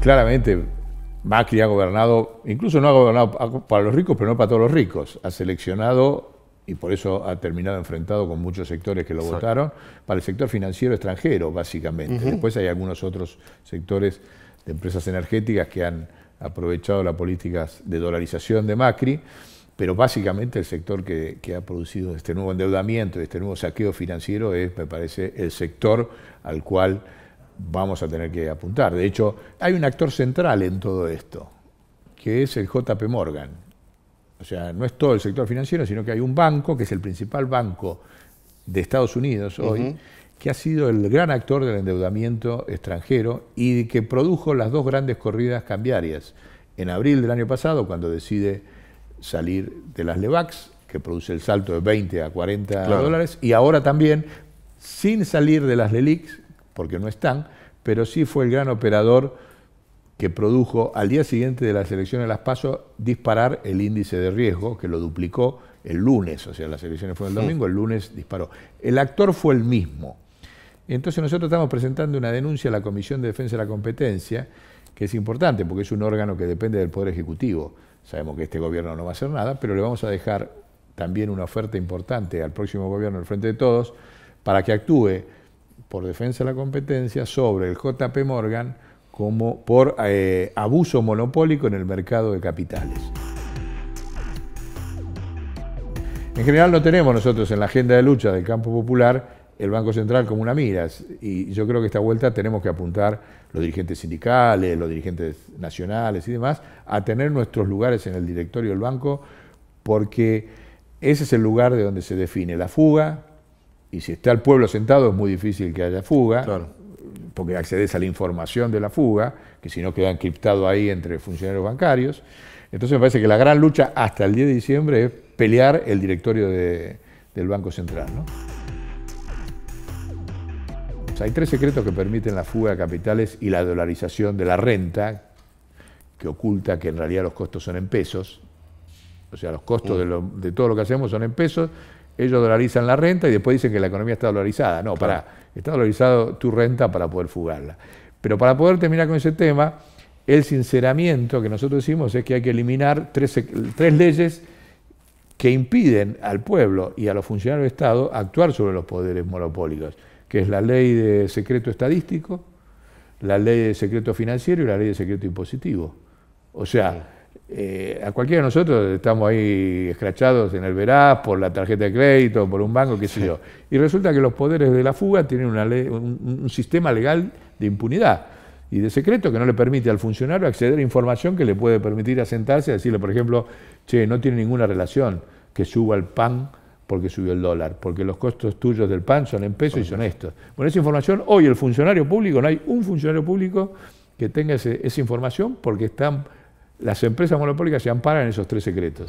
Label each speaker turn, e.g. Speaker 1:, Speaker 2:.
Speaker 1: claramente Macri ha gobernado, incluso no ha gobernado para los ricos, pero no para todos los ricos. Ha seleccionado, y por eso ha terminado enfrentado con muchos sectores que lo votaron, para el sector financiero extranjero, básicamente. Después hay algunos otros sectores de empresas energéticas que han aprovechado las políticas de dolarización de Macri, pero básicamente el sector que, que ha producido este nuevo endeudamiento, este nuevo saqueo financiero, es, me parece, el sector al cual vamos a tener que apuntar. De hecho, hay un actor central en todo esto, que es el JP Morgan. O sea, no es todo el sector financiero, sino que hay un banco, que es el principal banco de Estados Unidos hoy, que ha sido el gran actor del endeudamiento extranjero y que produjo las dos grandes corridas cambiarias. En abril del año pasado, cuando decide salir de las LEVAX, que produce el salto de 20 a 40 dólares, y ahora también, sin salir de las LELIX, porque no están, pero sí fue el gran operador que produjo al día siguiente de las elecciones de las PASO disparar el índice de riesgo, que lo duplicó el lunes, o sea, las elecciones fueron el domingo, el lunes disparó. El actor fue el mismo. Entonces nosotros estamos presentando una denuncia a la Comisión de Defensa de la Competencia, que es importante porque es un órgano que depende del Poder Ejecutivo. Sabemos que este gobierno no va a hacer nada, pero le vamos a dejar también una oferta importante al próximo gobierno, al frente de todos, para que actúe por defensa de la competencia sobre el JP Morgan como por eh, abuso monopólico en el mercado de capitales. En general no tenemos nosotros en la agenda de lucha del campo popular el Banco Central como una miras, y yo creo que esta vuelta tenemos que apuntar los dirigentes sindicales, los dirigentes nacionales y demás a tener nuestros lugares en el directorio del banco porque ese es el lugar de donde se define la fuga, y si está el pueblo sentado es muy difícil que haya fuga, porque accedes a la información de la fuga, que si no queda encriptado ahí entre funcionarios bancarios. Entonces me parece que la gran lucha hasta el 10 de diciembre es pelear el directorio del Banco Central. hay tres secretos que permiten la fuga de capitales y la dolarización de la renta, que oculta que en realidad los costos son en pesos. O sea, los costos mm. de todo lo que hacemos son en pesos ellos dolarizan la renta y después dicen que la economía está dolarizada. No, para, está dolarizado tu renta para poder fugarla. Pero para poder terminar con ese tema, el sinceramiento que nosotros decimos es que hay que eliminar tres, leyes que impiden al pueblo y a los funcionarios del Estado actuar sobre los poderes monopólicos, que es la ley de secreto estadístico, la ley de secreto financiero y la ley de secreto impositivo. O sea, eh, a cualquiera de nosotros estamos ahí escrachados en el veraz por la tarjeta de crédito, por un banco, qué sé yo. Y resulta que los poderes de la fuga tienen un, sistema legal de impunidad y de secreto que no le permite al funcionario acceder a información que le puede permitir asentarse a decirle, por ejemplo, che, no tiene ninguna relación que suba el pan porque subió el dólar, porque los costos tuyos del pan son en pesos y son estos. Bueno, esa información, hoy el funcionario público, no hay un funcionario público que tenga esa información porque están las empresas monopólicas se amparan en esos tres secretos.